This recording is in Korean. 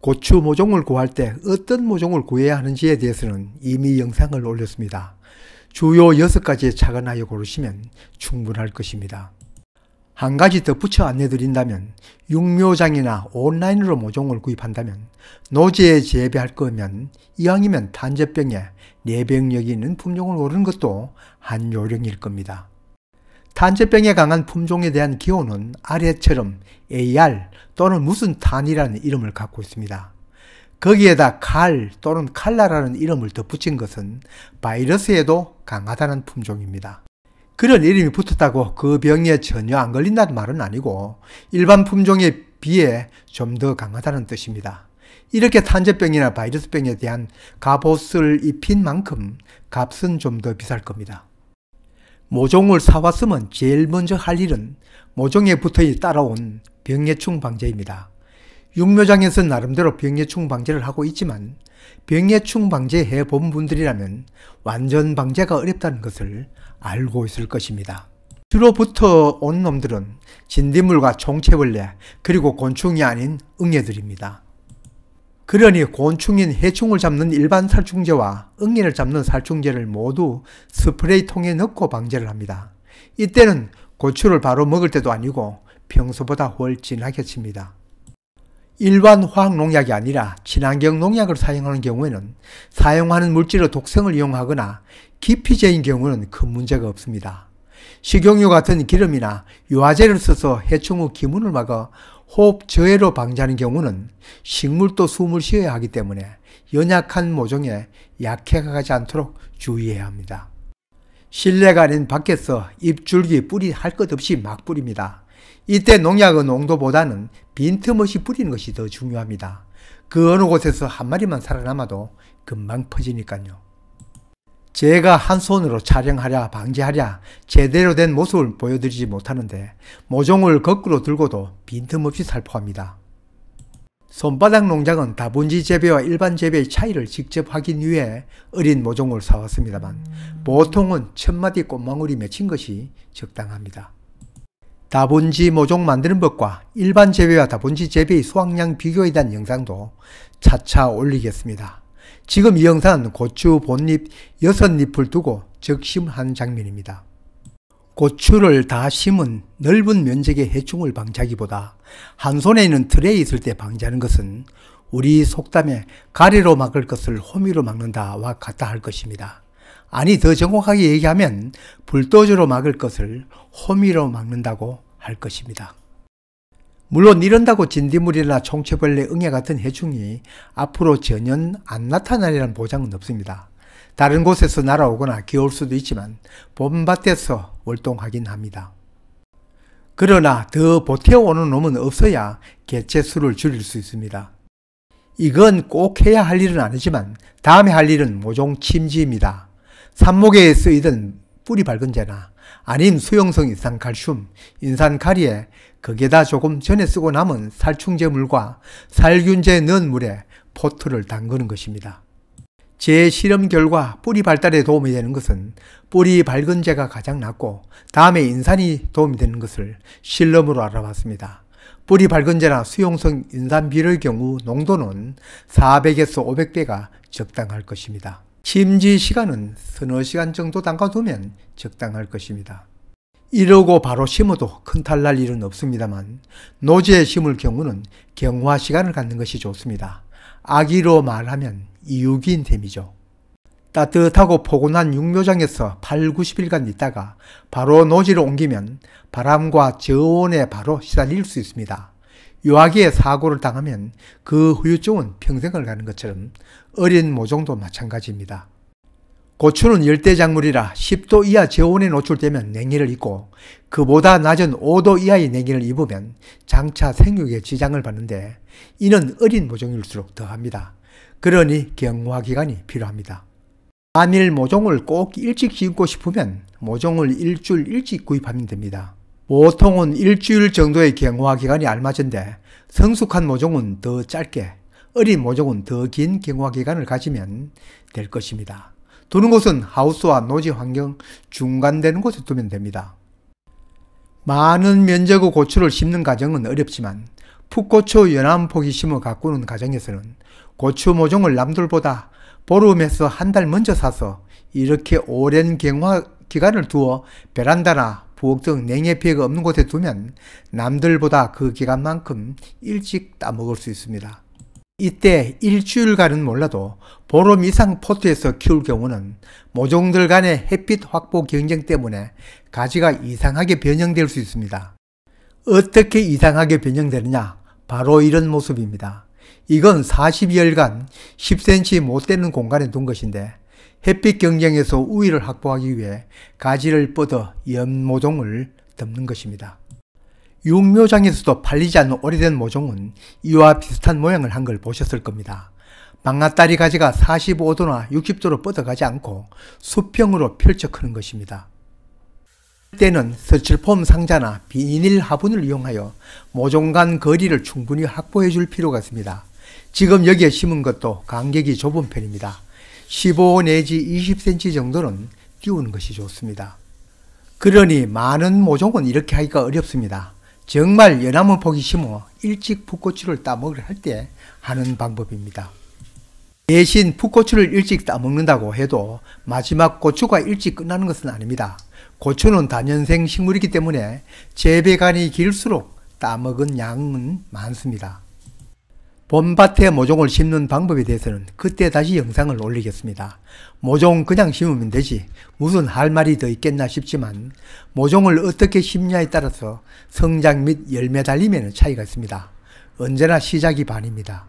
고추 모종을 구할 때 어떤 모종을 구해야 하는지에 대해서는 이미 영상을 올렸습니다. 주요 6가지에 차근하여 고르시면 충분할 것입니다. 한 가지 더 붙여 안내드린다면 육묘장이나 온라인으로 모종을 구입한다면 노지에 재배할 거면 이왕이면 단제병에 내병력이 있는 품종을 고르는 것도 한 요령일 겁니다. 탄저병에 강한 품종에 대한 기호는 아래처럼 AR 또는 무슨 탄이라는 이름을 갖고 있습니다. 거기에다 칼 또는 칼라라는 이름을 덧붙인 것은 바이러스에도 강하다는 품종입니다. 그런 이름이 붙었다고 그 병에 전혀 안 걸린다는 말은 아니고 일반 품종에 비해 좀 더 강하다는 뜻입니다. 이렇게 탄저병이나 바이러스병에 대한 갑옷을 입힌 만큼 값은 좀 더 비쌀 겁니다. 모종을 사왔으면 제일 먼저 할 일은 모종에 붙어 따라온 병해충 방제입니다. 육묘장에서 나름대로 병해충 방제를 하고 있지만 병해충 방제 해 본 분들이라면 완전 방제가 어렵다는 것을 알고 있을 것입니다. 주로부터 온 놈들은 진딧물과 종채벌레 그리고 곤충이 아닌 응애들입니다. 그러니 곤충인 해충을 잡는 일반 살충제와 응인을 잡는 살충제를 모두 스프레이 통에 넣고 방제를 합니다. 이때는 고추를 바로 먹을 때도 아니고 평소보다 훨씬하게 칩니다. 일반 화학 농약이 아니라 친환경 농약을 사용하는 경우에는 사용하는 물질의 독성을 이용하거나 기피제인 경우는 큰 문제가 없습니다. 식용유 같은 기름이나 유화제를 써서 해충 후 기문을 막아 호흡 저해로 방지하는 경우는 식물도 숨을 쉬어야 하기 때문에 연약한 모종에 약해가 가지 않도록 주의해야 합니다. 실내가 아닌 밖에서 잎줄기 뿌리 할 것 없이 막 뿌립니다. 이때 농약은 농도보다는 빈틈없이 뿌리는 것이 더 중요합니다. 그 어느 곳에서 한 마리만 살아남아도 금방 퍼지니까요. 제가 한 손으로 촬영하랴 방지하랴 제대로 된 모습을 보여드리지 못하는데 모종을 거꾸로 들고도 빈틈없이 살포합니다. 손바닥 농장은 다분지 재배와 일반 재배의 차이를 직접 확인 위해 어린 모종을 사왔습니다만 보통은 천마디 꽃망울이 맺힌 것이 적당합니다. 다본지 모종 만드는 법과 일반 재배와 다본지 재배의 수확량 비교에 대한 영상도 차차 올리겠습니다. 지금 이 영상은 고추 본잎 6잎을 두고 적심한 장면입니다. 고추를 다 심은 넓은 면적의 해충을 방지하기보다 한 손에 있는 틀에 있을 때 방지하는 것은 우리 속담에 가래로 막을 것을 호미로 막는다와 같다 할 것입니다. 아니 더 정확하게 얘기하면 불도저로 막을 것을 호미로 막는다고 할 것입니다. 물론 이런다고 진디물이나 총체벌레, 응애 같은 해충이 앞으로 전혀 안 나타나리란 보장은 없습니다. 다른 곳에서 날아오거나 기어올 수도 있지만 봄밭에서 월동하긴 합니다. 그러나 더 보태오는 놈은 없어야 개체 수를 줄일 수 있습니다. 이건 꼭 해야 할 일은 아니지만 다음에 할 일은 모종 침지입니다. 산목에 쓰이던 뿌리 밝은 재나 아닌 수용성 인산칼슘, 인산카리에 거기에다 조금 전에 쓰고 남은 살충제물과 살균제 넣은 물에 포트를 담그는 것입니다. 제 실험 결과 뿌리 발달에 도움이 되는 것은 뿌리 밝은제가 가장 낫고 다음에 인산이 도움이 되는 것을 실험으로 알아봤습니다. 뿌리 밝은제나 수용성 인산비의 경우 농도는 400에서 500배가 적당할 것입니다. 심지 시간은 서너 시간 정도 담가두면 적당할 것입니다. 이러고 바로 심어도 큰 탈날 일은 없습니다만 노지에 심을 경우는 경화 시간을 갖는 것이 좋습니다. 아기로 말하면 이육인 셈이죠. 따뜻하고 포근한 육묘장에서 8, 90일간 있다가 바로 노지로 옮기면 바람과 저온에 바로 시달릴 수 있습니다. 유아기에 사고를 당하면 그 후유증은 평생을 가는 것처럼 어린 모종도 마찬가지입니다. 고추는 열대작물이라 10도 이하 저온에 노출되면 냉해를 입고 그보다 낮은 5도 이하의 냉해를 입으면 장차 생육에 지장을 받는데 이는 어린 모종일수록 더합니다. 그러니 경화 기간이 필요합니다. 안일 모종을 꼭 일찍 심고 싶으면 모종을 일주일 일찍 구입하면 됩니다. 보통은 일주일 정도의 경화 기간이 알맞은데 성숙한 모종은 더 짧게 어린 모종은 더 긴 경화 기간을 가지면 될 것입니다. 두는 곳은 하우스와 노지 환경 중간되는 곳에 두면 됩니다. 많은 면적의 고추를 심는 과정은 어렵지만 풋고추 연암포기 심어 가꾸는 과정에서는 고추 모종을 남들보다 보름에서 한 달 먼저 사서 이렇게 오랜 경화 기간을 두어 베란다나 부엌 등 냉해 피해가 없는 곳에 두면 남들보다 그 기간만큼 일찍 따먹을 수 있습니다. 이때 일주일간은 몰라도 보름 이상 포트에서 키울 경우는 모종들 간의 햇빛 확보 경쟁 때문에 가지가 이상하게 변형될 수 있습니다. 어떻게 이상하게 변형되느냐? 바로 이런 모습입니다. 이건 40여일간 10cm 못 되는 공간에 둔 것인데 햇빛 경쟁에서 우위를 확보하기 위해 가지를 뻗어 연모종을 덮는 것입니다. 육묘장에서도 팔리지 않는 오래된 모종은 이와 비슷한 모양을 한 걸 보셨을 겁니다. 망아다리 가지가 45도나 60도로 뻗어가지 않고 수평으로 펼쳐 크는 것입니다. 때는 스티폼 상자나 비닐 화분을 이용하여 모종 간 거리를 충분히 확보해 줄 필요가 있습니다. 지금 여기에 심은 것도 간격이 좁은 편입니다. 15 내지 20cm 정도는 띄우는 것이 좋습니다. 그러니 많은 모종은 이렇게 하기가 어렵습니다. 정말 연나무 폭이 심어 일찍 풋고추를 따먹을 할때 하는 방법입니다. 대신 풋고추를 일찍 따먹는다고 해도 마지막 고추가 일찍 끝나는 것은 아닙니다. 고추는 단연생 식물이기 때문에 재배간이 길수록 따먹은 양은 많습니다. 봄밭에 모종을 심는 방법에 대해서는 그때 다시 영상을 올리겠습니다. 모종 그냥 심으면 되지 무슨 할 말이 더 있겠나 싶지만 모종을 어떻게 심냐에 따라서 성장 및 열매 달림에는 차이가 있습니다. 언제나 시작이 반입니다.